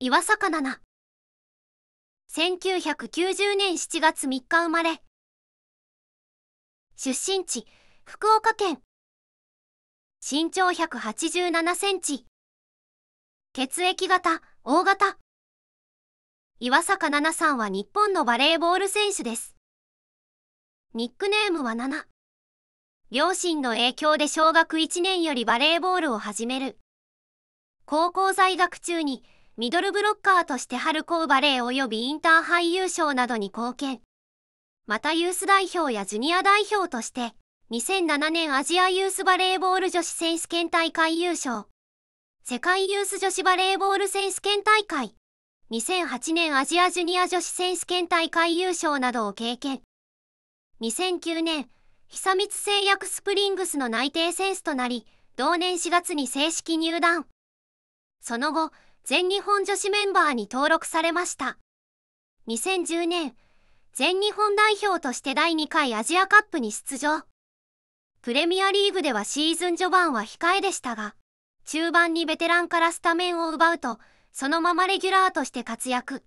岩坂奈々。1990年7月3日生まれ。出身地、福岡県。身長187センチ。血液型、大型。岩坂奈々さんは日本のバレーボール選手です。ニックネームは々。両親の影響で小学1年よりバレーボールを始める。高校在学中にミドルブロッカーとして春高バレー及びインターハイ優勝などに貢献。またユース代表やジュニア代表として、2007年アジアユースバレーボール女子選手権大会優勝。世界ユース女子バレーボール選手権大会。2008年アジアジュニア女子選手権大会優勝などを経験。2009年、久光製薬スプリングスの内定選手となり、同年4月に正式入団。その後、全日本女子メンバーに登録されました2010年全日本代表として第2回アジアカップに出場プレミアリーグではシーズン序盤は控えでしたが中盤にベテランからスタメンを奪うとそのままレギュラーとして活躍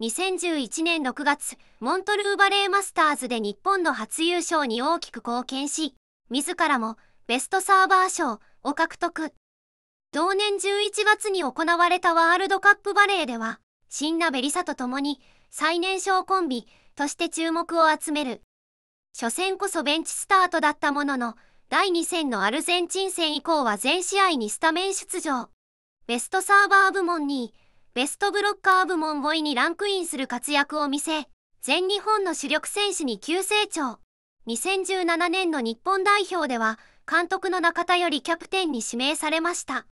2011年6月モントルーバレーマスターズで日本の初優勝に大きく貢献し自らもベストサーバー賞を獲得同年11月に行われたワールドカップバレーでは、シンナ・ベリサと共に最年少コンビとして注目を集める。初戦こそベンチスタートだったものの、第2戦のアルゼンチン戦以降は全試合にスタメン出場。ベストサーバー部門にベストブロッカー部門5位にランクインする活躍を見せ、全日本の主力選手に急成長。2017年の日本代表では、監督の中田よりキャプテンに指名されました。